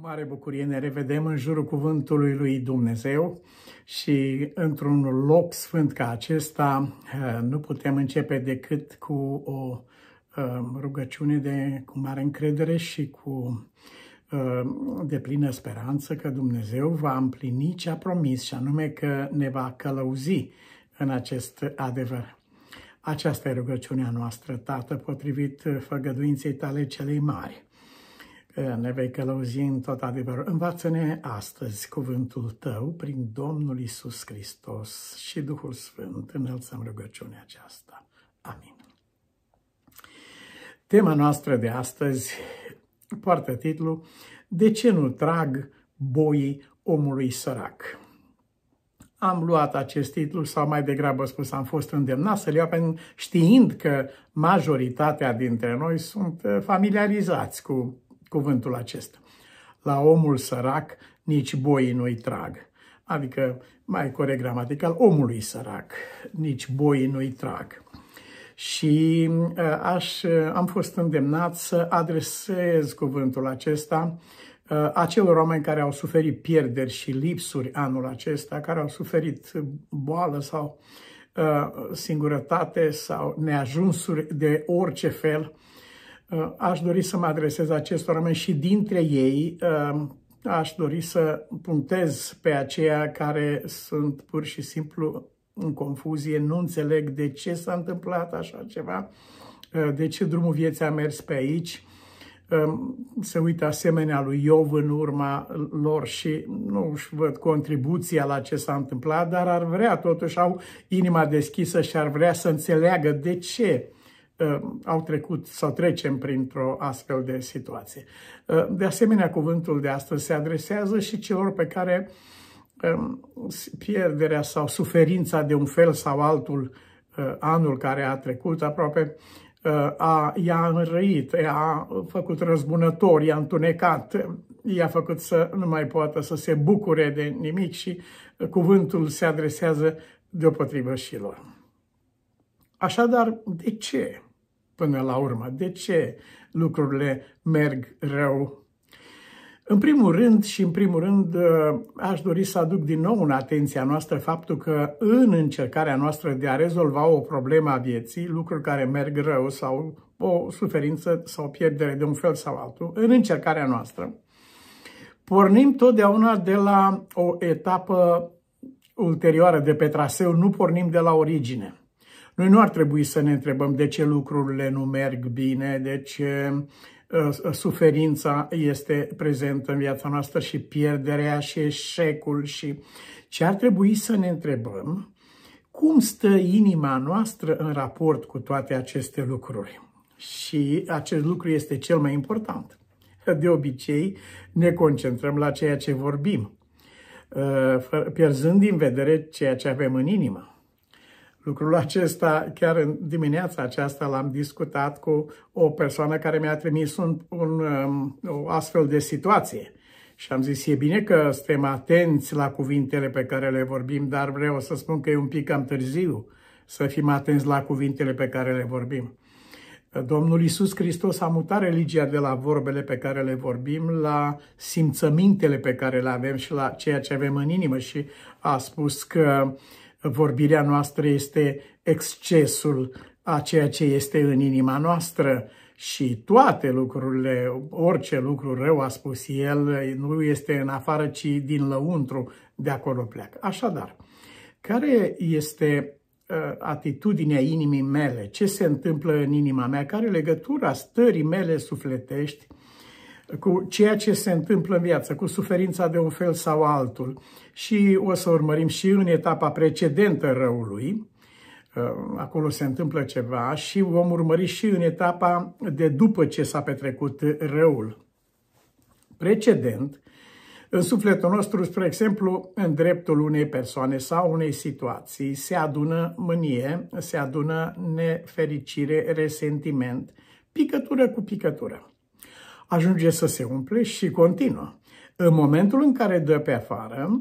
mare bucurie ne revedem în jurul cuvântului lui Dumnezeu și într-un loc sfânt ca acesta eh, nu putem începe decât cu o eh, rugăciune de, cu mare încredere și cu eh, de plină speranță că Dumnezeu va împlini ce a promis și anume că ne va călăuzi în acest adevăr. Aceasta e rugăciunea noastră, Tată, potrivit făgăduinței tale celei mari ne vei călăuzi în tot adevărul. Învață-ne astăzi cuvântul tău prin Domnul Isus Hristos și Duhul Sfânt. Înălțăm rugăciunea aceasta. Amin. Tema noastră de astăzi poartă titlul De ce nu trag boii omului sărac? Am luat acest titlu sau mai degrabă spus am fost îndemnat să-l iau știind că majoritatea dintre noi sunt eh, familiarizați cu cuvântul acesta. La omul sărac nici boii nu-i trag. Adică, mai corect gramatical, omului sărac nici boii nu-i trag. Și ă, aș, am fost îndemnat să adresez cuvântul acesta ă, acelor oameni care au suferit pierderi și lipsuri anul acesta, care au suferit boală sau ă, singurătate sau neajunsuri de orice fel, Uh, aș dori să mă adresez acestor oameni și dintre ei uh, aș dori să punctez pe aceia care sunt pur și simplu în confuzie, nu înțeleg de ce s-a întâmplat așa ceva, uh, de ce drumul vieții a mers pe aici. Se uită asemenea lui Iov în urma lor și nu își văd contribuția la ce s-a întâmplat, dar ar vrea, totuși au inima deschisă și ar vrea să înțeleagă de ce Uh, au trecut sau trecem printr-o astfel de situație. Uh, de asemenea, cuvântul de astăzi se adresează și celor pe care um, pierderea sau suferința de un fel sau altul uh, anul care a trecut aproape a, i-a înrăit, i-a făcut răzbunător, i-a întunecat, i-a făcut să nu mai poată să se bucure de nimic și cuvântul se adresează deopotrivă și lor. Așadar, de ce până la urmă. De ce lucrurile merg rău? În primul rând și în primul rând uh, aș dori să aduc din nou în atenția noastră faptul că în încercarea noastră de a rezolva o problemă a vieții, lucruri care merg rău sau o suferință sau pierdere de un fel sau altul, în încercarea noastră, pornim totdeauna de la o etapă ulterioară de pe traseu, nu pornim de la origine. Noi nu ar trebui să ne întrebăm de ce lucrurile nu merg bine, de ce ă, ă, suferința este prezentă în viața noastră și pierderea și eșecul și ce ar trebui să ne întrebăm cum stă inima noastră în raport cu toate aceste lucruri. Și acest lucru este cel mai important. De obicei ne concentrăm la ceea ce vorbim, ă, pierzând din vedere ceea ce avem în inimă. Lucrul acesta, chiar în dimineața aceasta, l-am discutat cu o persoană care mi-a trimis un, un, um, o astfel de situație. Și am zis, e bine că suntem atenți la cuvintele pe care le vorbim, dar vreau să spun că e un pic cam târziu să fim atenți la cuvintele pe care le vorbim. Domnul Isus Hristos a mutat religia de la vorbele pe care le vorbim la simțămintele pe care le avem și la ceea ce avem în inimă și a spus că vorbirea noastră este excesul a ceea ce este în inima noastră și toate lucrurile, orice lucru rău a spus el, nu este în afară, ci din lăuntru, de acolo pleacă. Așadar, care este uh, atitudinea inimii mele? Ce se întâmplă în inima mea? Care legătura stării mele sufletești cu ceea ce se întâmplă în viață, cu suferința de un fel sau altul. Și o să urmărim și în etapa precedentă răului, uh, acolo se întâmplă ceva și vom urmări și în etapa de după ce s-a petrecut răul. Precedent, în sufletul nostru, spre exemplu, în dreptul unei persoane sau unei situații, se adună mânie, se adună nefericire, resentiment, picătură cu picătură ajunge să se umple și continuă. În momentul în care dă pe afară,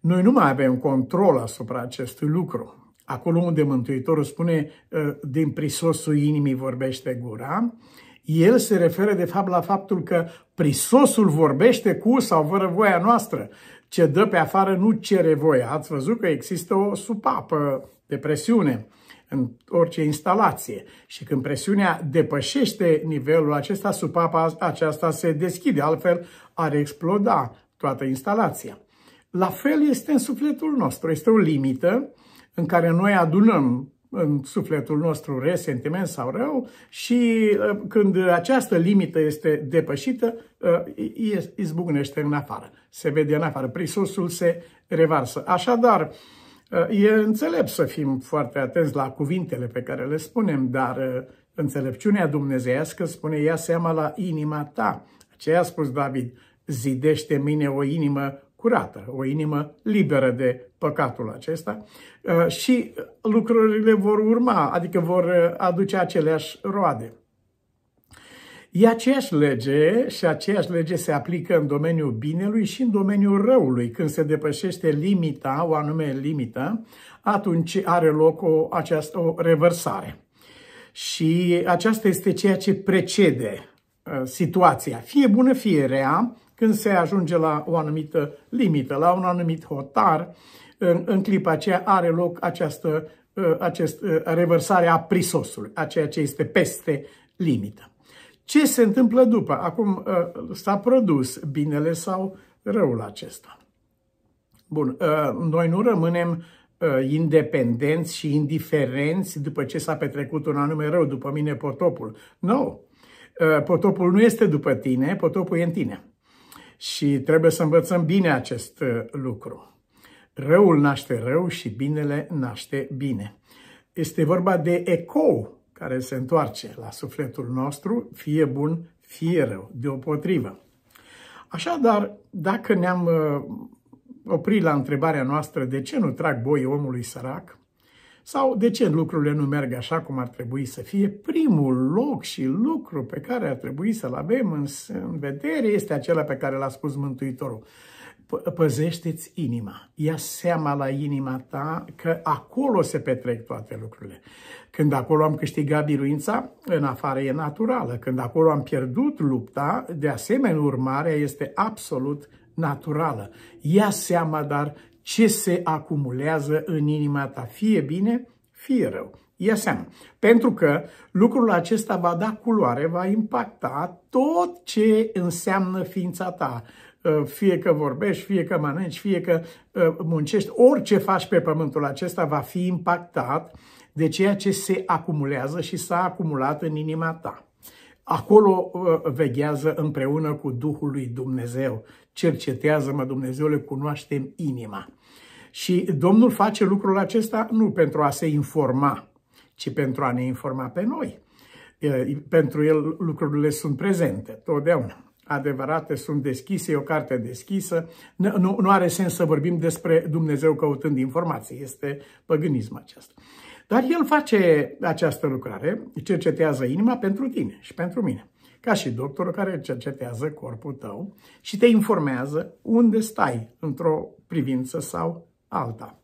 noi nu mai avem control asupra acestui lucru. Acolo unde Mântuitorul spune, ă, din prisosul inimii vorbește gura, el se referă de fapt la faptul că prisosul vorbește cu sau fără voia noastră. Ce dă pe afară nu cere voia. Ați văzut că există o supapă de presiune în orice instalație. Și când presiunea depășește nivelul acesta, supapa aceasta se deschide, altfel ar exploda toată instalația. La fel este în sufletul nostru. Este o limită în care noi adunăm în sufletul nostru resentiment sau rău și uh, când această limită este depășită, uh, izbucnește în afară. Se vede în afară, prisosul se revarsă. Așadar, E înțelept să fim foarte atenți la cuvintele pe care le spunem, dar uh, înțelepciunea dumnezeiască spune ia seama la inima ta. Ce a spus David? Zidește mine o inimă curată, o inimă liberă de păcatul acesta uh, și lucrurile vor urma, adică vor uh, aduce aceleași roade. E aceeași lege și aceeași lege se aplică în domeniul binelui și în domeniul răului. Când se depășește limita, o anume limită, atunci are loc o, această, o revărsare. Și aceasta este ceea ce precede uh, situația, fie bună, fie rea, când se ajunge la o anumită limită, la un anumit hotar, în, în clipa aceea are loc această uh, acest, uh, revărsare a prisosului, a ceea ce este peste limită. Ce se întâmplă după? Acum ă, s-a produs binele sau răul acesta. Bun, ă, noi nu rămânem ă, independenți și indiferenți după ce s-a petrecut un anume rău, după mine potopul. Nu, no. potopul nu este după tine, potopul e în tine. Și trebuie să învățăm bine acest lucru. Răul naște rău și binele naște bine. Este vorba de ecou care se întoarce la sufletul nostru, fie bun, fie rău, deopotrivă. Așadar, dacă ne-am uh, oprit la întrebarea noastră de ce nu trag boi omului sărac, sau de ce lucrurile nu merg așa cum ar trebui să fie, primul loc și lucru pe care ar trebui să-l avem în, vedere este acela pe care l-a spus Mântuitorul păzește-ți inima. Ia seama la inima ta că acolo se petrec toate lucrurile. Când acolo am câștigat biruința, în afară e naturală. Când acolo am pierdut lupta, de asemenea urmarea este absolut naturală. Ia seama, dar, ce se acumulează în inima ta, fie bine, fie rău. Ia seama. Pentru că lucrul acesta va da culoare, va impacta tot ce înseamnă ființa ta. Uh, fie că vorbești, fie că mănânci, fie că uh, muncești, orice faci pe pământul acesta va fi impactat de ceea ce se acumulează și s-a acumulat în inima ta. Acolo uh, veghează împreună cu Duhul lui Dumnezeu. Cercetează-mă, Dumnezeule, cunoaștem inima. Și Domnul face lucrul acesta nu pentru a se informa, ci pentru a ne informa pe noi. Pentru el lucrurile sunt prezente totdeauna adevărate, sunt deschise, e o carte deschisă. Nu, nu are sens să vorbim despre Dumnezeu căutând informații, este păgânism acesta. Dar el face această lucrare, cercetează inima pentru tine și pentru mine. Ca și doctorul care cercetează corpul tău și te informează unde stai într-o privință sau alta.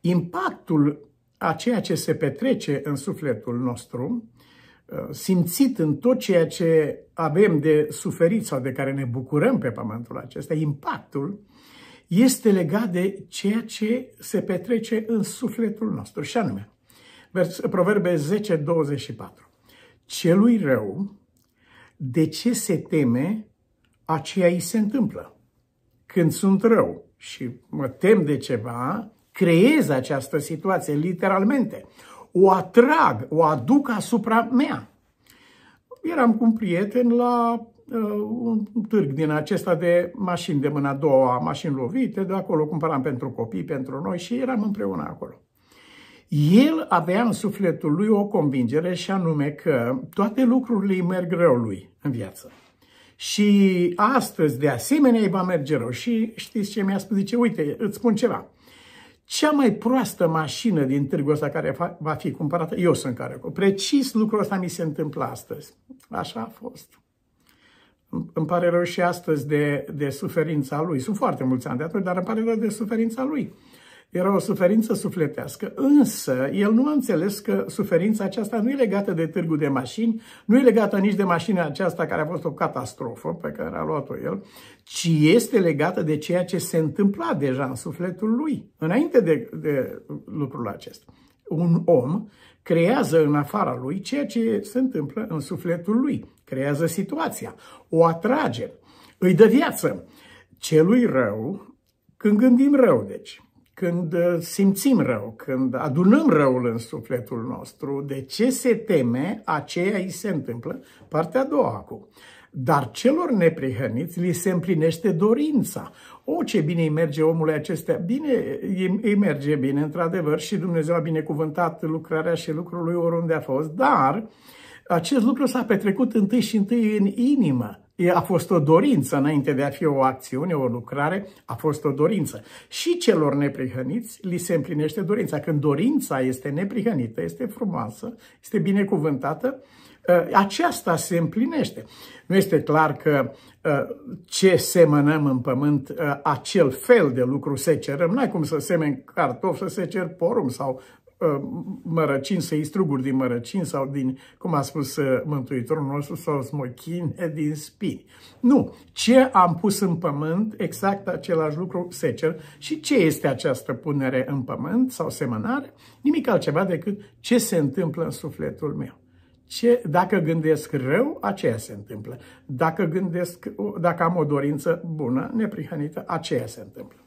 Impactul a ceea ce se petrece în sufletul nostru Uh, simțit în tot ceea ce avem de suferit sau de care ne bucurăm pe pământul acesta, impactul, este legat de ceea ce se petrece în sufletul nostru. Și anume, Proverbe 10, 24. Celui rău, de ce se teme, aceea îi se întâmplă. Când sunt rău și mă tem de ceva, creez această situație literalmente o atrag, o aduc asupra mea. Eram cu un prieten la uh, un târg din acesta de mașini de mâna a doua, mașini lovite, de acolo cumpăram pentru copii, pentru noi și eram împreună acolo. El avea în sufletul lui o convingere și anume că toate lucrurile îi merg rău lui în viață. Și astăzi, de asemenea, îi va merge rău. Și știți ce mi-a spus? Zice, uite, îți spun ceva cea mai proastă mașină din târgul ăsta care va fi cumpărată, eu sunt care Precis lucrul ăsta mi se întâmplă astăzi. Așa a fost. Îmi pare rău și astăzi de, de suferința lui. Sunt foarte mulți ani de atunci, dar îmi pare rău de suferința lui. Era o suferință sufletească, însă el nu a înțeles că suferința aceasta nu e legată de târgul de mașini, nu e legată nici de mașina aceasta care a fost o catastrofă pe care a luat-o el, ci este legată de ceea ce se întâmpla deja în sufletul lui, înainte de, de lucrul acesta. Un om creează în afara lui ceea ce se întâmplă în sufletul lui, creează situația, o atrage, îi dă viață. Celui rău, când gândim rău, deci, când uh, simțim rău, când adunăm răul în sufletul nostru, de ce se teme, aceea îi se întâmplă. Partea a doua acum. Dar celor neprihăniți li se împlinește dorința. O, ce bine îi merge omului acestea. Bine, îi merge bine, într-adevăr, și Dumnezeu a binecuvântat lucrarea și lucrul lui oriunde a fost, dar uh, acest lucru s-a petrecut întâi și întâi în inimă. A fost o dorință înainte de a fi o acțiune, o lucrare, a fost o dorință. Și celor neprihăniți li se împlinește dorința. Când dorința este neprihănită, este frumoasă, este binecuvântată, ă, aceasta se împlinește. Nu este clar că ă, ce semănăm în pământ, ă, acel fel de lucru se cerăm. N-ai cum să semeni cartofi, să se cer porum sau Uh, mărăcini, să-i struguri din mărăcini sau din, cum a spus uh, Mântuitorul nostru, sau smochine din spini. Nu. Ce am pus în pământ, exact același lucru se cer. Și ce este această punere în pământ sau semănare? Nimic altceva decât ce se întâmplă în sufletul meu. Ce, dacă gândesc rău, aceea se întâmplă. Dacă gândesc, dacă am o dorință bună, neprihănită, aceea se întâmplă.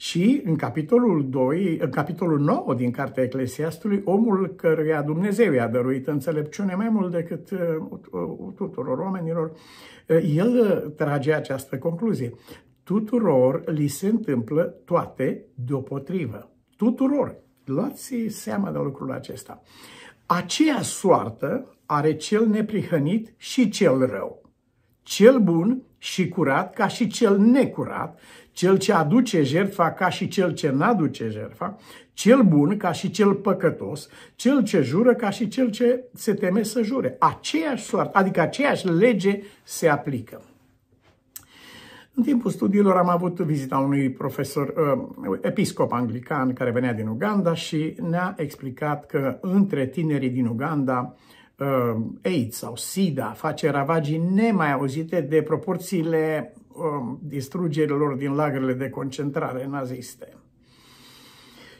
Și în capitolul, 2, în capitolul 9 din Cartea Eclesiastului, omul căruia Dumnezeu i-a dăruit înțelepciune mai mult decât uh, uh, tuturor oamenilor, uh, el trage această concluzie. Tuturor li se întâmplă toate deopotrivă. Tuturor. Luați seama de lucrul acesta. Aceea soartă are cel neprihănit și cel rău cel bun și curat ca și cel necurat, cel ce aduce jertfa ca și cel ce n-aduce jertfa, cel bun ca și cel păcătos, cel ce jură ca și cel ce se teme să jure. Aceeași soartă, adică aceeași lege se aplică. În timpul studiilor am avut vizita unui profesor, uh, episcop anglican care venea din Uganda și ne-a explicat că între tinerii din Uganda Um, AIDS sau SIDA face ravagii nemai auzite de proporțiile um, distrugerilor din lagările de concentrare naziste.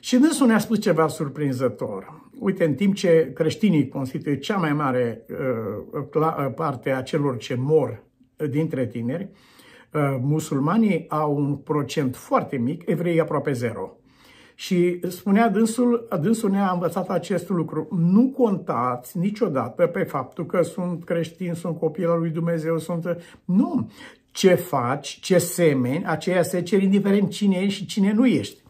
Și dânsul ne-a spus ceva surprinzător. Uite, în timp ce creștinii constituie cea mai mare uh, uh parte a celor ce mor dintre tineri, uh, musulmanii au un procent foarte mic, evreii aproape zero. Și spunea dânsul, dânsul ne-a învățat acest lucru. Nu contați niciodată pe faptul că sunt creștin, sunt copil al lui Dumnezeu, sunt... Nu! Ce faci, ce semeni, aceea se cer indiferent cine ești și cine nu ești.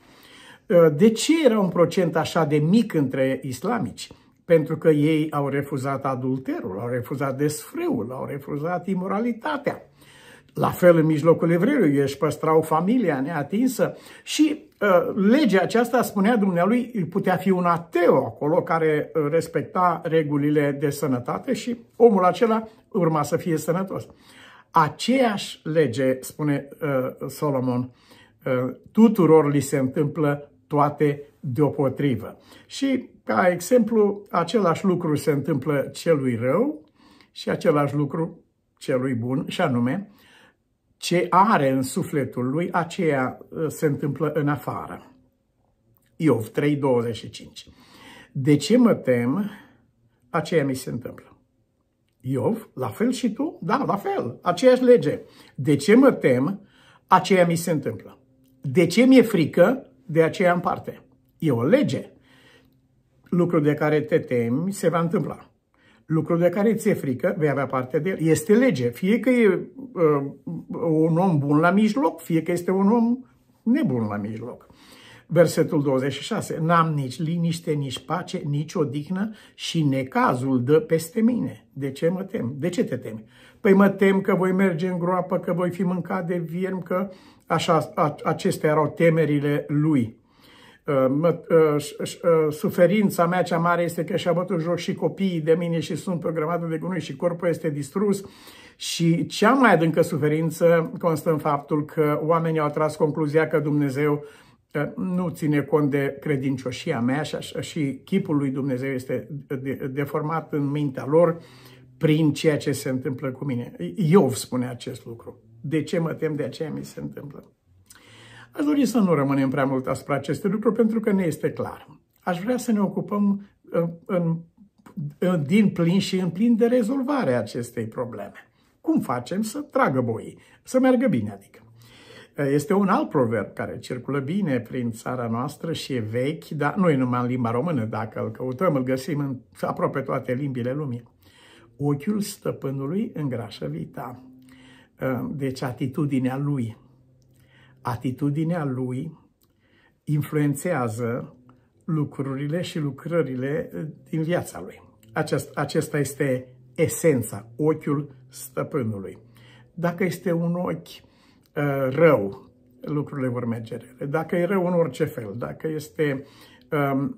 Ă, de ce era un procent așa de mic între islamici? Pentru că ei au refuzat adulterul, au refuzat desfrâul, au refuzat imoralitatea. La fel în mijlocul evreilor, ei își păstrau familia neatinsă și Ă, legea aceasta, spunea dumnealui, putea fi un ateu acolo care ă, respecta regulile de sănătate și omul acela urma să fie sănătos. Aceeași lege, spune ă, Solomon, tuturor li se întâmplă toate deopotrivă. Și, ca exemplu, același lucru se întâmplă celui rău și același lucru celui bun, și anume, ce are în sufletul lui, aceea ă, se întâmplă în afară. Iov 3,25 De ce mă tem, aceea mi se întâmplă. Iov, la fel și tu? Da, la fel, aceeași lege. De ce mă tem, aceea mi se întâmplă. De ce mi-e frică, de aceea în parte. E o lege. Lucrul de care te temi se va întâmpla lucru de care ți-e frică, vei avea parte de el. Este lege. Fie că e uh, un om bun la mijloc, fie că este un om nebun la mijloc. Versetul 26. N-am nici liniște, nici pace, nici odihnă și necazul dă peste mine. De ce mă tem? De ce te temi? Păi mă tem că voi merge în groapă, că voi fi mâncat de vierm, că așa, a, acestea erau temerile lui suferința mea cea mare este că și-a bătut joc și copiii de mine și sunt pe o grămadă de gunoi și corpul este distrus. Și cea mai adâncă suferință constă în faptul că oamenii au tras concluzia că Dumnezeu ă, nu ține cont de credincioșia mea și, și chipul lui Dumnezeu este deformat în mintea lor prin ceea ce se întâmplă cu mine. Iov spune acest lucru. De ce mă tem de aceea mi se întâmplă? Aș dori să nu rămânem prea mult asupra acestui lucru pentru că ne este clar. Aș vrea să ne ocupăm uh, în, în, din plin și în plin de rezolvarea acestei probleme. Cum facem să tragă boii? Să meargă bine, adică. Uh, este un alt proverb care circulă bine prin țara noastră și e vechi, dar nu e numai în limba română, dacă îl căutăm, îl găsim în aproape toate limbile lumii. Ochiul stăpânului îngrașă vita. Uh, deci atitudinea lui atitudinea lui influențează lucrurile și lucrările eh, din viața lui. Aceasta acesta este esența, ochiul stăpânului. Dacă este un ochi uh, rău, lucrurile vor merge rele. Dacă e rău în orice fel, dacă este Uh,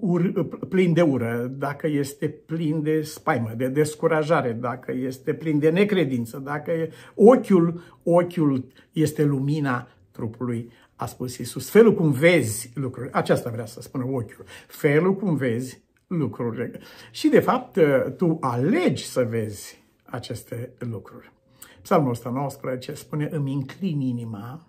ur, plin de ură, dacă este plin de spaimă, de descurajare, dacă este plin de necredință, dacă e, ochiul, ochiul este lumina trupului, a spus Isus. Felul cum vezi lucrurile, aceasta vrea să spună ochiul, felul cum vezi lucrurile. Și de fapt tu alegi să vezi aceste lucruri. Psalmul 119 spune, îmi înclin inima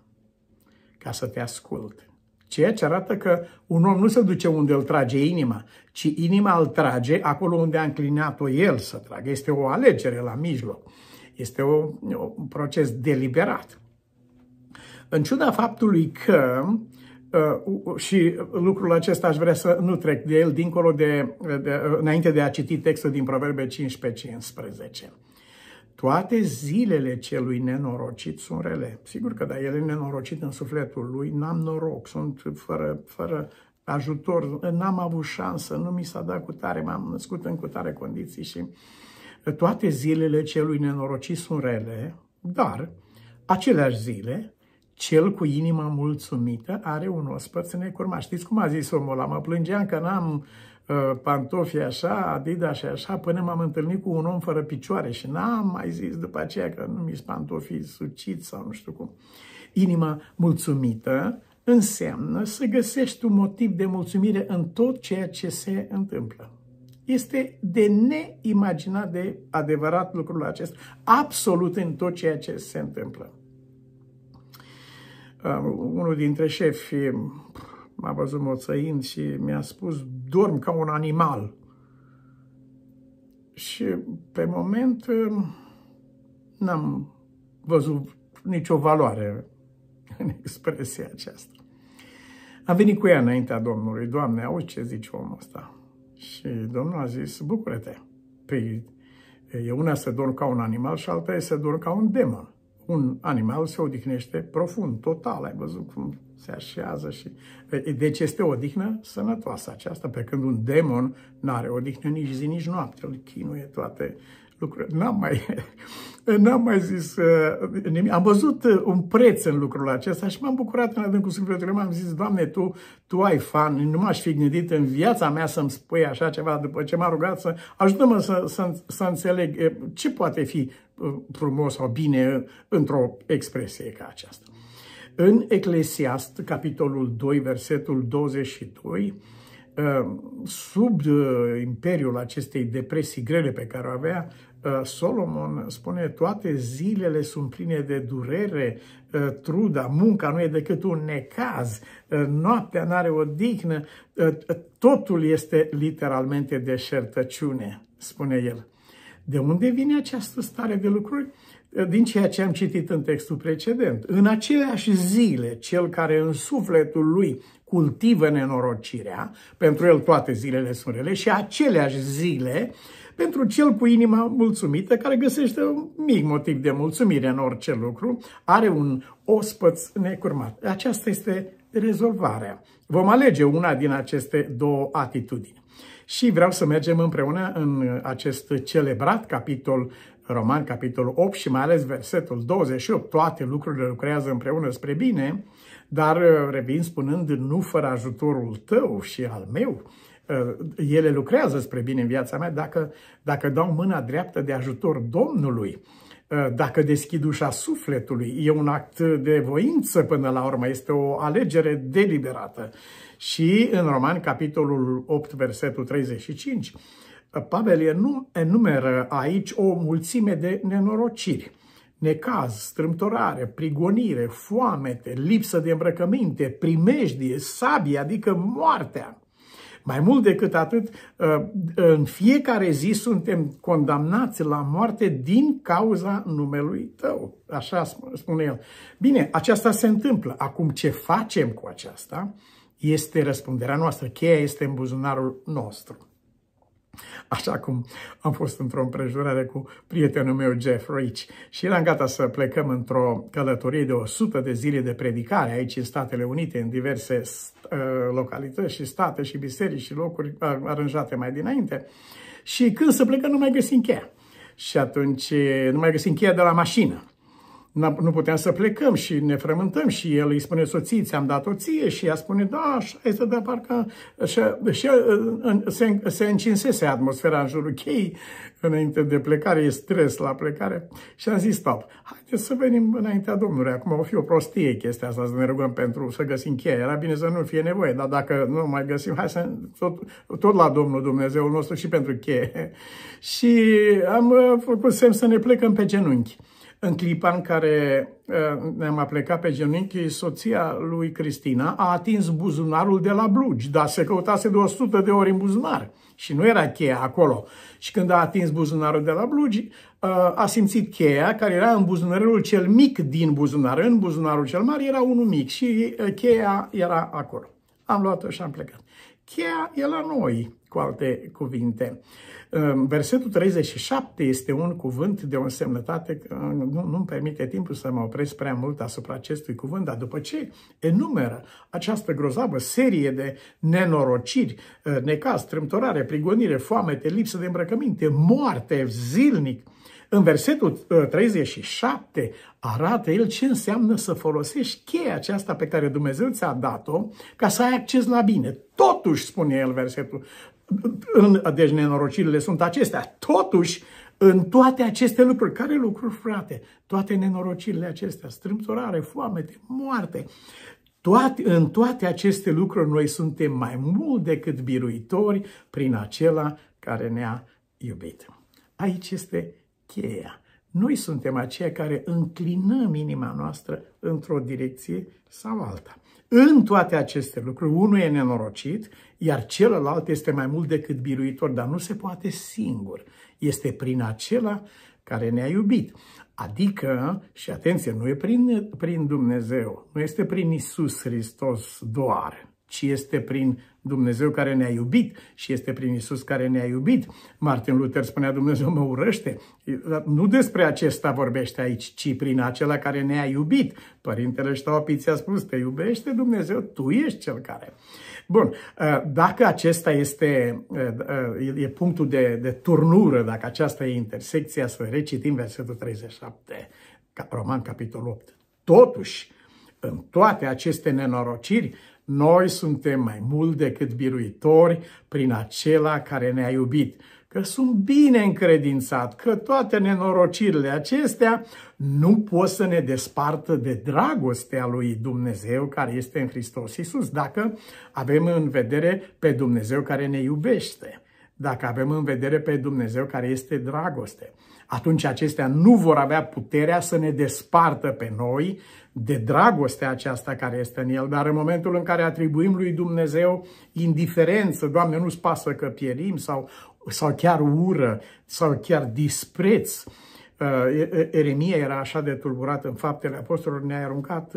ca să te ascult. Ceea ce arată că un om nu se duce unde îl trage inima, ci inima îl trage acolo unde a înclinat-o el să tragă. Este o alegere la mijloc. Este o, un proces deliberat. În ciuda faptului că ă, și lucrul acesta aș vrea să nu trec de el dincolo de, de înainte de a citi textul din Proverbe 15-15 toate zilele celui nenorocit sunt rele. Sigur că da, el e nenorocit în sufletul lui, n-am noroc, sunt fără, fără ajutor, n-am avut șansă, nu mi s-a dat cu tare, m-am născut în cu tare condiții și toate zilele celui nenorocit sunt rele, dar aceleași zile, cel cu inima mulțumită are un ospăț necurmat. Știți cum a zis omul ăla? Mă plângeam că n-am Uh, pantofi așa, adida și așa, până m-am întâlnit cu un om fără picioare și n-am mai zis după aceea că nu mi-s pantofii suciți sau nu știu cum. Inima mulțumită înseamnă să găsești un motiv de mulțumire în tot ceea ce se întâmplă. Este de neimaginat de adevărat lucrul acesta, absolut în tot ceea ce se întâmplă. Uh, unul dintre șefi m-a văzut moțăind și mi-a spus, dorm ca un animal. Și pe moment uh, n-am văzut nicio valoare în expresia aceasta. Am venit cu ea înaintea Domnului, Doamne, auzi ce zice omul ăsta. Și Domnul a zis, bucură-te. Păi, e una să dorm ca un animal și alta e să dorm ca un demon un animal se odihnește profund, total. Ai văzut cum se așează și... Deci este o odihnă sănătoasă aceasta, pe când un demon n-are odihnă nici zi, nici noapte. Îl chinuie toate lucrurile. N-am mai... N-am mai zis uh, nimic. Am văzut uh, un preț în lucrul acesta și m-am bucurat în adâncul sufletului. M-am zis, Doamne, Tu, Tu ai fan, nu m-aș fi gândit în viața mea să-mi spui așa ceva după ce m-a rugat să ajută-mă să, să, să înțeleg uh, ce poate fi uh, frumos sau bine uh, într-o expresie ca aceasta. În Eclesiast, capitolul 2, versetul 22, sub imperiul acestei depresii grele pe care o avea, Ă, Solomon spune, toate zilele sunt pline de durere, ă, truda, munca nu e decât un necaz, ă, noaptea nu are odihnă, totul este literalmente deșertăciune, spune el. De unde vine această stare de lucruri? Din ceea ce am citit în textul precedent. În aceleași zile, cel care în sufletul lui cultivă nenorocirea, pentru el toate zilele sunt rele, și aceleași zile pentru cel cu inima mulțumită, care găsește un mic motiv de mulțumire în orice lucru, are un ospăț necurmat. Aceasta este rezolvarea. Vom alege una din aceste două atitudini. Și vreau să mergem împreună în acest celebrat capitol roman, capitolul 8 și mai ales versetul 28. Toate lucrurile lucrează împreună spre bine, dar revin spunând nu fără ajutorul tău și al meu, Uh, ele lucrează spre bine în viața mea dacă, dacă dau mâna dreaptă de ajutor Domnului, uh, dacă deschid ușa sufletului. E un act de voință până la urmă, este o alegere deliberată. Și în Roman, capitolul 8, versetul 35, uh, Pavel enumeră aici o mulțime de nenorociri necaz, strâmtorare, prigonire, foamete, lipsă de îmbrăcăminte, primejdie, sabie, adică moartea. Mai mult decât atât, uh, uh, în fiecare zi suntem condamnați la moarte din cauza numelui tău. Așa spune el. Bine, aceasta se întâmplă. Acum ce facem cu aceasta este răspunderea noastră. Cheia este în buzunarul nostru. Așa cum am fost într-o împrejurare cu prietenul meu Jeff Rich și eram gata să plecăm într-o călătorie de 100 de zile de predicare aici în Statele Unite, în diverse uh, localități și state și biserici și locuri aranjate mai dinainte. Și când să plecăm nu mai găsim cheia. Și atunci nu mai găsim cheia de la mașină nu puteam să plecăm și ne frământăm și el îi spune soții, ți-am dat o ție și ea spune, da, așa este, dar parcă așa, și se, se încinsese atmosfera în jurul chei înainte de plecare, e stres la plecare și am zis, stop, haideți să venim înaintea Domnului, acum o fi o prostie chestia asta, să ne rugăm pentru să găsim cheia, era bine să nu fie nevoie, dar dacă nu mai găsim, hai să tot, tot la Domnul Dumnezeul nostru și pentru cheie. Și am uh, făcut semn să ne plecăm pe genunchi. În clipa în care uh, ne-am aplecat pe genunchi, soția lui Cristina a atins buzunarul de la blugi, dar se căutase de 100 de ori în buzunar și nu era cheia acolo. Și când a atins buzunarul de la blugi, uh, a simțit cheia care era în buzunarul cel mic din buzunar. În buzunarul cel mare era unul mic și uh, cheia era acolo. Am luat-o și am plecat. Cheia e la noi. Cu alte cuvinte, versetul 37 este un cuvânt de o însemnătate, uh, nu, nu-mi permite timpul să mă opresc prea mult asupra acestui cuvânt, dar după ce enumeră această grozavă serie de nenorociri, uh, necaz, trâmtorare, prigonire, foamete, lipsă de îmbrăcăminte, moarte zilnic, în versetul 37 uh, arată el ce înseamnă să folosești cheia aceasta pe care Dumnezeu ți-a dat-o ca să ai acces la bine. Totuși, spune el versetul în, deci nenorocirile sunt acestea. Totuși, în toate aceste lucruri, care lucruri, frate? Toate nenorocirile acestea, strâmtorare, foamete, moarte, toate, în toate aceste lucruri noi suntem mai mult decât biruitori prin acela care ne-a iubit. Aici este cheia. Noi suntem aceia care înclinăm inima noastră într-o direcție sau alta. În toate aceste lucruri, unul e nenorocit, iar celălalt este mai mult decât biruitor, dar nu se poate singur. Este prin acela care ne-a iubit. Adică, și atenție, nu e prin, prin Dumnezeu, nu este prin Isus Hristos doar, ci este prin Dumnezeu care ne-a iubit și este prin Isus care ne-a iubit. Martin Luther spunea, Dumnezeu mă urăște. Nu despre acesta vorbește aici, ci prin acela care ne-a iubit. Părintele Ștaopi ți-a spus, te iubește Dumnezeu, tu ești cel care. Bun, ă, dacă acesta este ă, ă, e punctul de, de turnură, dacă aceasta e intersecția, să recitim versetul 37, Roman capitolul 8. Totuși, în toate aceste nenorociri, noi suntem mai mult decât biruitori prin acela care ne-a iubit, că sunt bine încredințat că toate nenorocirile acestea nu pot să ne despartă de dragostea lui Dumnezeu care este în Hristos Isus, dacă avem în vedere pe Dumnezeu care ne iubește, dacă avem în vedere pe Dumnezeu care este dragoste atunci acestea nu vor avea puterea să ne despartă pe noi de dragostea aceasta care este în el. Dar în momentul în care atribuim lui Dumnezeu indiferență, Doamne, nu-ți pasă că pierim sau, sau chiar ură sau chiar dispreț, Uh, Eremia era așa de tulburat în faptele apostolilor, ne-a aruncat,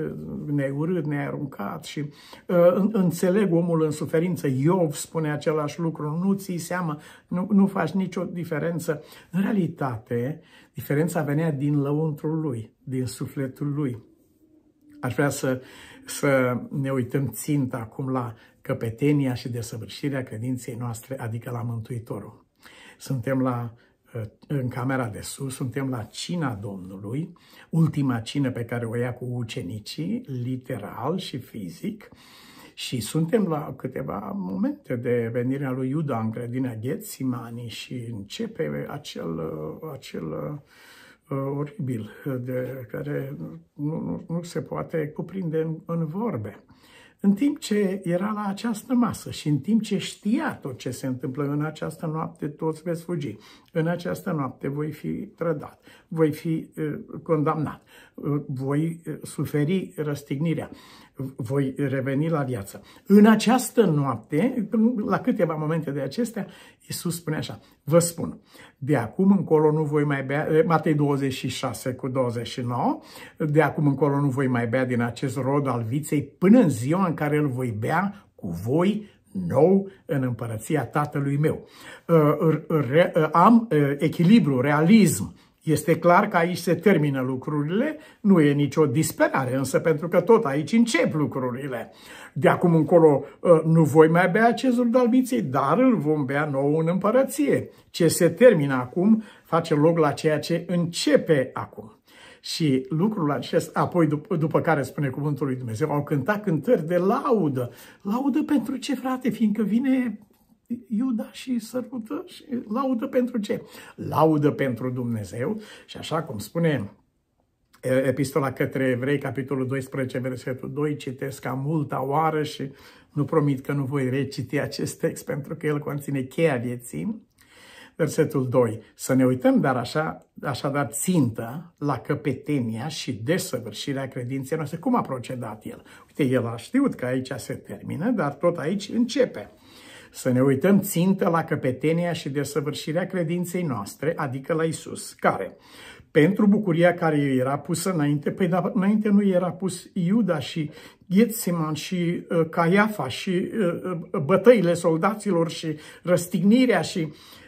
ne-a urât, ne-a aruncat și uh, înțeleg omul în suferință. Iov spune același lucru, nu ți seama, nu, nu faci nicio diferență. În realitate, diferența venea din lăuntrul lui, din sufletul lui. Aș vrea să, să ne uităm țint acum la căpetenia și desăvârșirea credinței noastre, adică la Mântuitorul. Suntem la Ă, în camera de sus, suntem la cina Domnului, ultima cină pe care o ia cu ucenicii, literal și fizic, și suntem la câteva momente de venirea lui Iuda în grădina Ghețimani și începe acel, ă, acel uh, oribil de care nu, nu, nu se poate cuprinde în, în vorbe. În timp ce era la această masă și în timp ce știa tot ce se întâmplă în această noapte, toți veți fugi. În această noapte voi fi trădat, voi fi eh, condamnat, eh, voi eh, suferi răstignirea voi reveni la viață. În această noapte, la câteva momente de acestea, Iisus spune așa, vă spun, de acum încolo nu voi mai bea, Matei 26 cu 29, de acum încolo nu voi mai bea din acest rod al viței până în ziua în care îl voi bea cu voi nou în împărăția tatălui meu. Ă, am ă, echilibru, realism, este clar că aici se termină lucrurile, nu e nicio disperare, însă pentru că tot aici încep lucrurile. De acum încolo ă, nu voi mai bea acestul dalbiței, dar îl vom bea nou în împărăție. Ce se termină acum face loc la ceea ce începe acum. Și lucrul acesta, apoi după, după care spune cuvântul lui Dumnezeu, au cântat cântări de laudă. Laudă pentru ce, frate? Fiindcă vine Iuda și sărută și laudă pentru ce? Laudă pentru Dumnezeu și așa cum spune Epistola către evrei, capitolul 12, versetul 2, citesc ca multa oară și nu promit că nu voi reciti acest text pentru că el conține cheia vieții. Versetul 2. Să ne uităm, dar așa, așadar țintă la căpetenia și desăvârșirea credinței noastre. Cum a procedat el? Uite, el a știut că aici se termină, dar tot aici începe să ne uităm țintă la căpetenia și desăvârșirea credinței noastre, adică la Isus, care, pentru bucuria care îi era pusă înainte, păi da, înainte nu era pus Iuda și Ghețiman și uh, Caiafa și uh, uh, bătăile soldaților și răstignirea și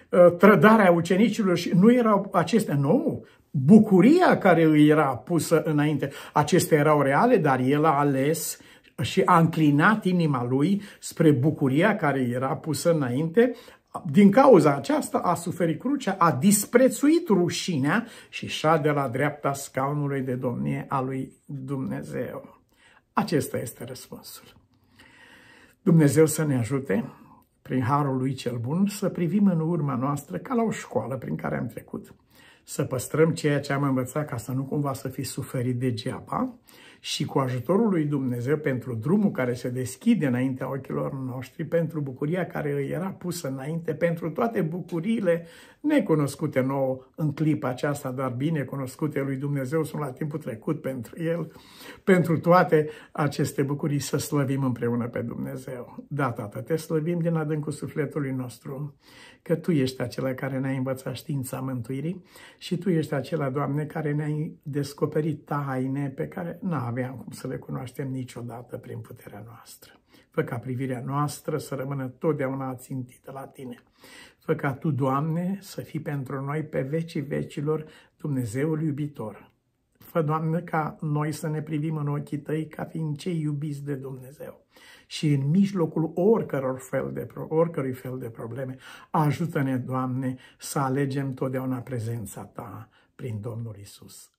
uh, trădarea ucenicilor și nu erau acestea, nu, bucuria care îi era pusă înainte, acestea erau reale, dar el a ales uh, și a înclinat inima lui spre bucuria care era pusă înainte, din cauza aceasta a suferit crucea, a disprețuit rușinea și de la dreapta scaunului de domnie a lui Dumnezeu. Acesta este răspunsul. Dumnezeu să ne ajute, prin harul lui cel bun, să privim în urma noastră ca la o școală prin care am trecut, să păstrăm ceea ce am învățat ca să nu cumva să fi suferit degeaba și cu ajutorul lui Dumnezeu pentru drumul care se deschide înaintea ochilor noștri, pentru bucuria care îi era pusă înainte, pentru toate bucuriile necunoscute nouă în clipa aceasta, dar bine cunoscute lui Dumnezeu sunt la timpul trecut pentru el, pentru toate aceste bucurii să slăvim împreună pe Dumnezeu. Da, Tată, te slăvim din adâncul sufletului nostru, că Tu ești acela care ne-ai învățat știința mântuirii și Tu ești acela, Doamne, care ne-ai descoperit taine pe care n-a avea cum să le cunoaștem niciodată prin puterea noastră. Fă ca privirea noastră să rămână totdeauna țintită la tine. Fă ca tu, Doamne, să fii pentru noi pe vecii vecilor Dumnezeul iubitor. Fă, Doamne, ca noi să ne privim în ochii tăi ca fiind cei iubiți de Dumnezeu. Și în mijlocul oricăror fel de, oricărui fel de probleme, ajută-ne, Doamne, să alegem totdeauna prezența ta prin Domnul Isus.